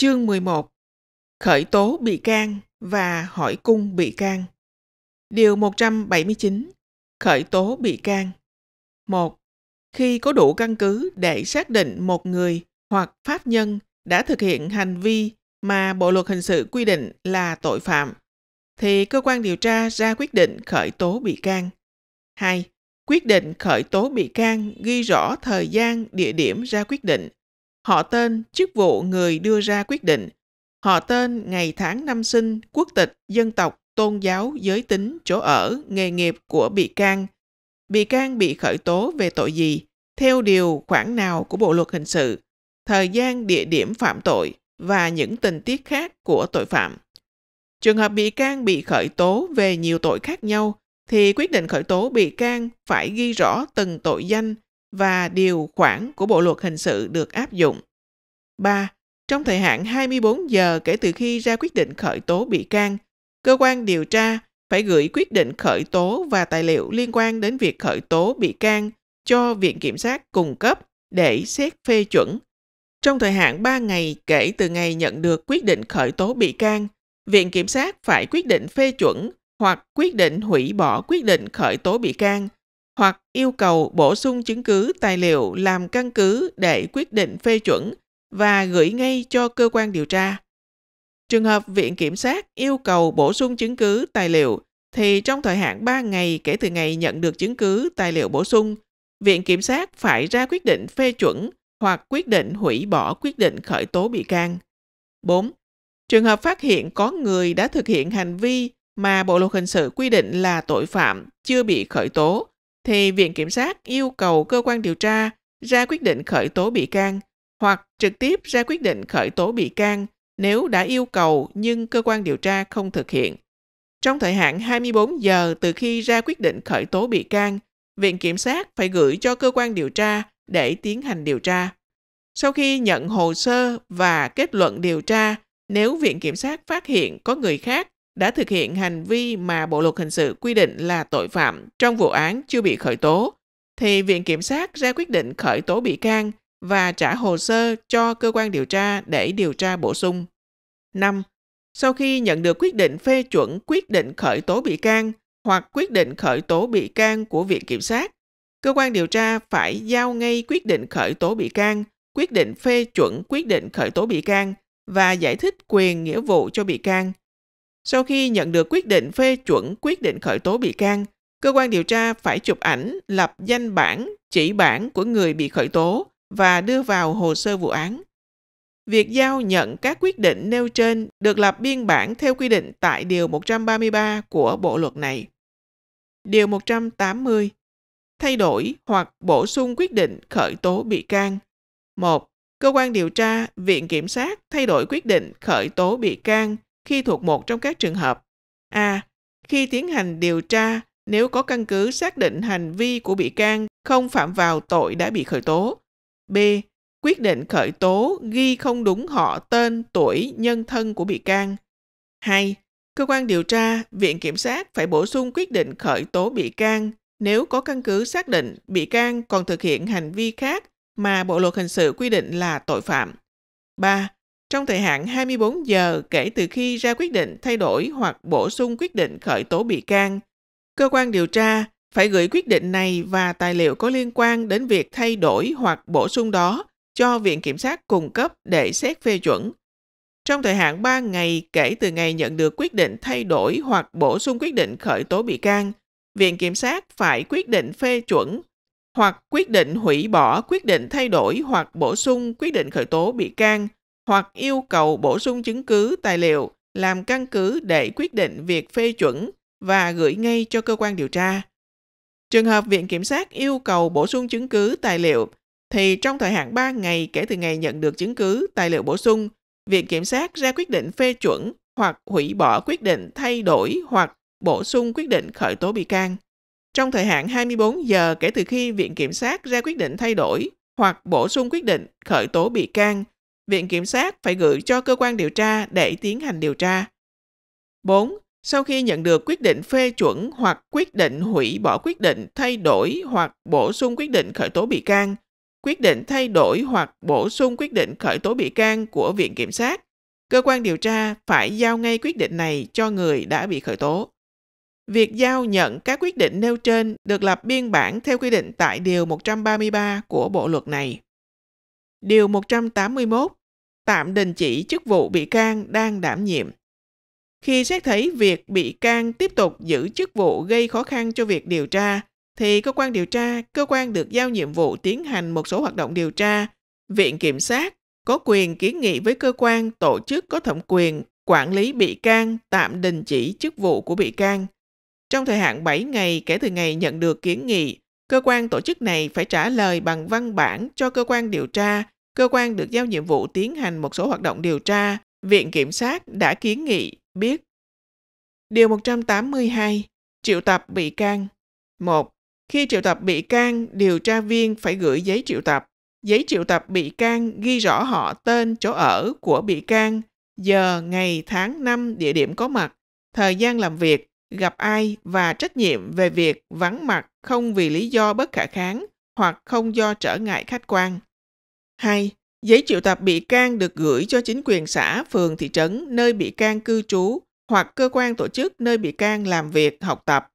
Chương 11 Khởi tố bị can và hỏi cung bị can Điều 179 Khởi tố bị can 1. Khi có đủ căn cứ để xác định một người hoặc pháp nhân đã thực hiện hành vi mà Bộ luật hình sự quy định là tội phạm thì cơ quan điều tra ra quyết định khởi tố bị can. 2. Quyết định khởi tố bị can ghi rõ thời gian, địa điểm ra quyết định họ tên, chức vụ người đưa ra quyết định, họ tên, ngày tháng năm sinh, quốc tịch, dân tộc, tôn giáo, giới tính, chỗ ở, nghề nghiệp của bị can. Bị can bị khởi tố về tội gì, theo điều khoản nào của Bộ luật hình sự, thời gian, địa điểm phạm tội và những tình tiết khác của tội phạm. Trường hợp bị can bị khởi tố về nhiều tội khác nhau thì quyết định khởi tố bị can phải ghi rõ từng tội danh và điều khoản của Bộ luật hình sự được áp dụng. 3. Trong thời hạn 24 giờ kể từ khi ra quyết định khởi tố bị can, cơ quan điều tra phải gửi quyết định khởi tố và tài liệu liên quan đến việc khởi tố bị can cho Viện Kiểm sát cung cấp để xét phê chuẩn. Trong thời hạn 3 ngày kể từ ngày nhận được quyết định khởi tố bị can, Viện Kiểm sát phải quyết định phê chuẩn hoặc quyết định hủy bỏ quyết định khởi tố bị can – hoặc yêu cầu bổ sung chứng cứ tài liệu làm căn cứ để quyết định phê chuẩn và gửi ngay cho cơ quan điều tra. Trường hợp Viện Kiểm sát yêu cầu bổ sung chứng cứ tài liệu thì trong thời hạn 3 ngày kể từ ngày nhận được chứng cứ tài liệu bổ sung, Viện Kiểm sát phải ra quyết định phê chuẩn hoặc quyết định hủy bỏ quyết định khởi tố bị can. 4. Trường hợp phát hiện có người đã thực hiện hành vi mà Bộ luật hình sự quy định là tội phạm chưa bị khởi tố thì Viện Kiểm sát yêu cầu cơ quan điều tra ra quyết định khởi tố bị can hoặc trực tiếp ra quyết định khởi tố bị can nếu đã yêu cầu nhưng cơ quan điều tra không thực hiện. Trong thời hạn 24 giờ từ khi ra quyết định khởi tố bị can, Viện Kiểm sát phải gửi cho cơ quan điều tra để tiến hành điều tra. Sau khi nhận hồ sơ và kết luận điều tra, nếu Viện Kiểm sát phát hiện có người khác đã thực hiện hành vi mà Bộ luật hình sự quy định là tội phạm trong vụ án chưa bị khởi tố thì viện kiểm sát ra quyết định khởi tố bị can và trả hồ sơ cho cơ quan điều tra để điều tra bổ sung. 5. Sau khi nhận được quyết định phê chuẩn quyết định khởi tố bị can hoặc quyết định khởi tố bị can của viện kiểm sát, cơ quan điều tra phải giao ngay quyết định khởi tố bị can, quyết định phê chuẩn quyết định khởi tố bị can và giải thích quyền nghĩa vụ cho bị can sau khi nhận được quyết định phê chuẩn quyết định khởi tố bị can, cơ quan điều tra phải chụp ảnh, lập danh bản, chỉ bản của người bị khởi tố và đưa vào hồ sơ vụ án. Việc giao nhận các quyết định nêu trên được lập biên bản theo quy định tại Điều 133 của bộ luật này. Điều 180. Thay đổi hoặc bổ sung quyết định khởi tố bị can. 1. Cơ quan điều tra, Viện Kiểm sát thay đổi quyết định khởi tố bị can khi thuộc một trong các trường hợp a à, khi tiến hành điều tra nếu có căn cứ xác định hành vi của bị can không phạm vào tội đã bị khởi tố b quyết định khởi tố ghi không đúng họ tên tuổi nhân thân của bị can 2. Cơ quan điều tra, Viện Kiểm sát phải bổ sung quyết định khởi tố bị can nếu có căn cứ xác định bị can còn thực hiện hành vi khác mà Bộ Luật Hình sự quy định là tội phạm. 3 trong thời hạn 24 giờ kể từ khi ra quyết định thay đổi hoặc bổ sung quyết định khởi tố bị can. Cơ quan điều tra phải gửi quyết định này và tài liệu có liên quan đến việc thay đổi hoặc bổ sung đó cho Viện Kiểm sát cung cấp để xét phê chuẩn. Trong thời hạn 3 ngày kể từ ngày nhận được quyết định thay đổi hoặc bổ sung quyết định khởi tố bị can, Viện Kiểm sát phải quyết định phê chuẩn hoặc quyết định hủy bỏ quyết định thay đổi hoặc bổ sung quyết định khởi tố bị can – hoặc yêu cầu bổ sung chứng cứ tài liệu làm căn cứ để quyết định việc phê chuẩn và gửi ngay cho cơ quan điều tra. Trường hợp Viện Kiểm sát yêu cầu bổ sung chứng cứ tài liệu thì trong thời hạn 3 ngày kể từ ngày nhận được chứng cứ tài liệu bổ sung, Viện Kiểm sát ra quyết định phê chuẩn hoặc hủy bỏ quyết định thay đổi hoặc bổ sung quyết định khởi tố bị can. Trong thời hạn 24 giờ kể từ khi Viện Kiểm sát ra quyết định thay đổi hoặc bổ sung quyết định khởi tố bị can Viện Kiểm sát phải gửi cho cơ quan điều tra để tiến hành điều tra. 4. Sau khi nhận được quyết định phê chuẩn hoặc quyết định hủy bỏ quyết định thay đổi hoặc bổ sung quyết định khởi tố bị can, quyết định thay đổi hoặc bổ sung quyết định khởi tố bị can của Viện Kiểm sát, cơ quan điều tra phải giao ngay quyết định này cho người đã bị khởi tố. Việc giao nhận các quyết định nêu trên được lập biên bản theo quy định tại Điều 133 của Bộ Luật này. Điều 181 tạm đình chỉ chức vụ bị can đang đảm nhiệm. Khi xét thấy việc bị can tiếp tục giữ chức vụ gây khó khăn cho việc điều tra, thì cơ quan điều tra, cơ quan được giao nhiệm vụ tiến hành một số hoạt động điều tra, viện kiểm sát có quyền kiến nghị với cơ quan tổ chức có thẩm quyền quản lý bị can tạm đình chỉ chức vụ của bị can. Trong thời hạn 7 ngày kể từ ngày nhận được kiến nghị, cơ quan tổ chức này phải trả lời bằng văn bản cho cơ quan điều tra cơ quan được giao nhiệm vụ tiến hành một số hoạt động điều tra, Viện Kiểm sát đã kiến nghị biết Điều 182 Triệu tập bị can 1. Khi triệu tập bị can, điều tra viên phải gửi giấy triệu tập. Giấy triệu tập bị can ghi rõ họ tên, chỗ ở của bị can, giờ, ngày, tháng, năm, địa điểm có mặt, thời gian làm việc, gặp ai và trách nhiệm về việc vắng mặt không vì lý do bất khả kháng hoặc không do trở ngại khách quan. 2. Giấy triệu tập bị can được gửi cho chính quyền xã, phường, thị trấn nơi bị can cư trú hoặc cơ quan tổ chức nơi bị can làm việc, học tập.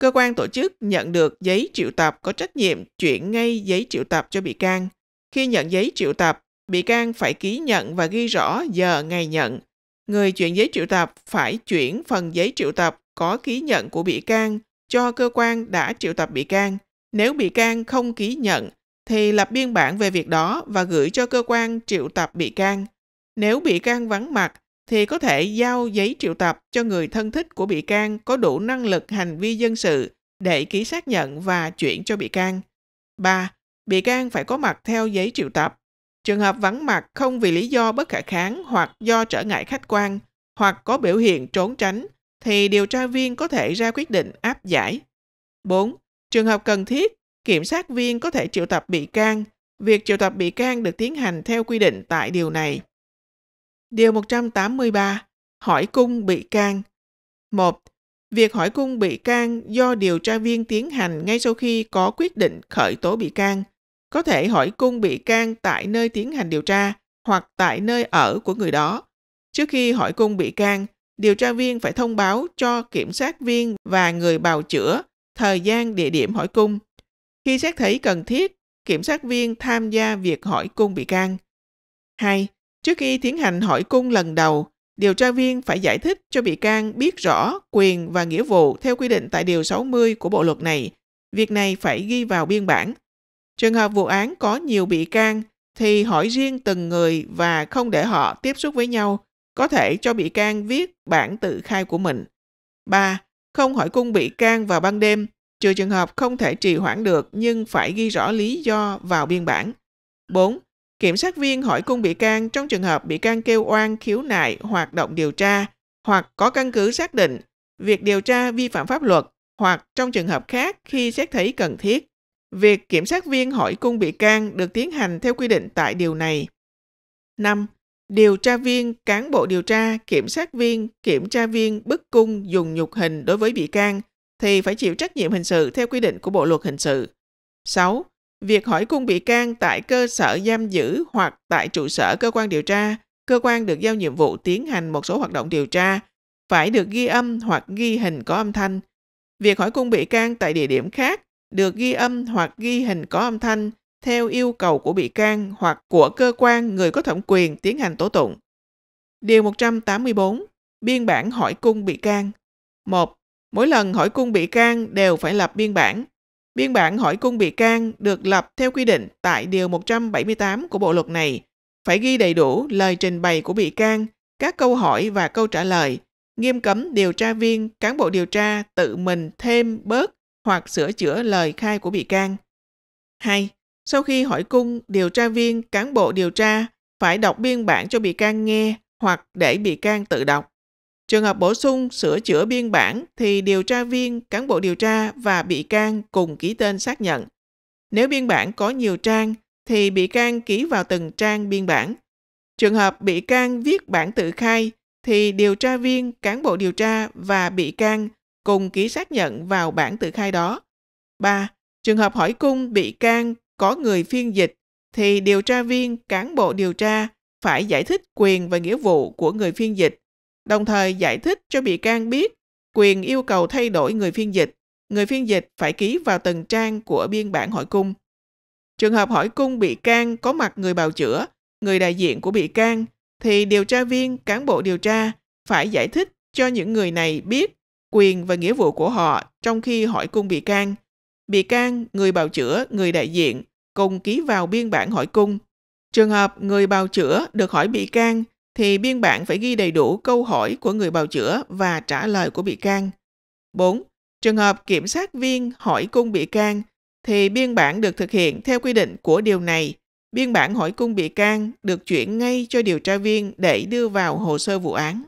Cơ quan tổ chức nhận được giấy triệu tập có trách nhiệm chuyển ngay giấy triệu tập cho bị can. Khi nhận giấy triệu tập, bị can phải ký nhận và ghi rõ giờ ngày nhận. Người chuyển giấy triệu tập phải chuyển phần giấy triệu tập có ký nhận của bị can cho cơ quan đã triệu tập bị can. Nếu bị can không ký nhận thì lập biên bản về việc đó và gửi cho cơ quan triệu tập bị can. Nếu bị can vắng mặt thì có thể giao giấy triệu tập cho người thân thích của bị can có đủ năng lực hành vi dân sự để ký xác nhận và chuyển cho bị can. 3. Bị can phải có mặt theo giấy triệu tập. Trường hợp vắng mặt không vì lý do bất khả kháng hoặc do trở ngại khách quan hoặc có biểu hiện trốn tránh thì điều tra viên có thể ra quyết định áp giải. 4. Trường hợp cần thiết kiểm sát viên có thể triệu tập bị can. Việc triệu tập bị can được tiến hành theo quy định tại điều này. Điều 183. Hỏi cung bị can 1. Việc hỏi cung bị can do điều tra viên tiến hành ngay sau khi có quyết định khởi tố bị can, có thể hỏi cung bị can tại nơi tiến hành điều tra hoặc tại nơi ở của người đó. Trước khi hỏi cung bị can, điều tra viên phải thông báo cho kiểm sát viên và người bào chữa thời gian địa điểm hỏi cung. Khi xét thấy cần thiết, kiểm sát viên tham gia việc hỏi cung bị can. 2. Trước khi tiến hành hỏi cung lần đầu, điều tra viên phải giải thích cho bị can biết rõ quyền và nghĩa vụ theo quy định tại Điều 60 của bộ luật này. Việc này phải ghi vào biên bản. Trường hợp vụ án có nhiều bị can thì hỏi riêng từng người và không để họ tiếp xúc với nhau, có thể cho bị can viết bản tự khai của mình. 3. Không hỏi cung bị can vào ban đêm trừ trường hợp không thể trì hoãn được nhưng phải ghi rõ lý do vào biên bản. 4. Kiểm sát viên hỏi cung bị can trong trường hợp bị can kêu oan khiếu nại hoạt động điều tra hoặc có căn cứ xác định việc điều tra vi phạm pháp luật hoặc trong trường hợp khác khi xét thấy cần thiết. Việc kiểm sát viên hỏi cung bị can được tiến hành theo quy định tại điều này. 5. Điều tra viên, cán bộ điều tra, kiểm sát viên, kiểm tra viên bức cung dùng nhục hình đối với bị can – thì phải chịu trách nhiệm hình sự theo quy định của Bộ luật hình sự. 6. Việc hỏi cung bị can tại cơ sở giam giữ hoặc tại trụ sở cơ quan điều tra, cơ quan được giao nhiệm vụ tiến hành một số hoạt động điều tra phải được ghi âm hoặc ghi hình có âm thanh. Việc hỏi cung bị can tại địa điểm khác được ghi âm hoặc ghi hình có âm thanh theo yêu cầu của bị can hoặc của cơ quan người có thẩm quyền tiến hành tố tụng. Điều 184. Biên bản hỏi cung bị can. 1. Mỗi lần hỏi cung bị can đều phải lập biên bản. Biên bản hỏi cung bị can được lập theo quy định tại Điều 178 của bộ luật này. Phải ghi đầy đủ lời trình bày của bị can, các câu hỏi và câu trả lời, nghiêm cấm điều tra viên, cán bộ điều tra tự mình thêm, bớt hoặc sửa chữa lời khai của bị can. 2. Sau khi hỏi cung, điều tra viên, cán bộ điều tra phải đọc biên bản cho bị can nghe hoặc để bị can tự đọc. Trường hợp bổ sung sửa chữa biên bản thì điều tra viên, cán bộ điều tra và bị can cùng ký tên xác nhận. Nếu biên bản có nhiều trang thì bị can ký vào từng trang biên bản. Trường hợp bị can viết bản tự khai thì điều tra viên, cán bộ điều tra và bị can cùng ký xác nhận vào bản tự khai đó. 3. Trường hợp hỏi cung bị can có người phiên dịch thì điều tra viên, cán bộ điều tra phải giải thích quyền và nghĩa vụ của người phiên dịch đồng thời giải thích cho bị can biết quyền yêu cầu thay đổi người phiên dịch, người phiên dịch phải ký vào từng trang của biên bản hỏi cung. Trường hợp hỏi cung bị can có mặt người bào chữa, người đại diện của bị can, thì điều tra viên, cán bộ điều tra phải giải thích cho những người này biết quyền và nghĩa vụ của họ trong khi hỏi cung bị can. Bị can, người bào chữa, người đại diện cùng ký vào biên bản hỏi cung. Trường hợp người bào chữa được hỏi bị can thì biên bản phải ghi đầy đủ câu hỏi của người bào chữa và trả lời của bị can. 4. Trường hợp kiểm sát viên hỏi cung bị can thì biên bản được thực hiện theo quy định của điều này. Biên bản hỏi cung bị can được chuyển ngay cho điều tra viên để đưa vào hồ sơ vụ án.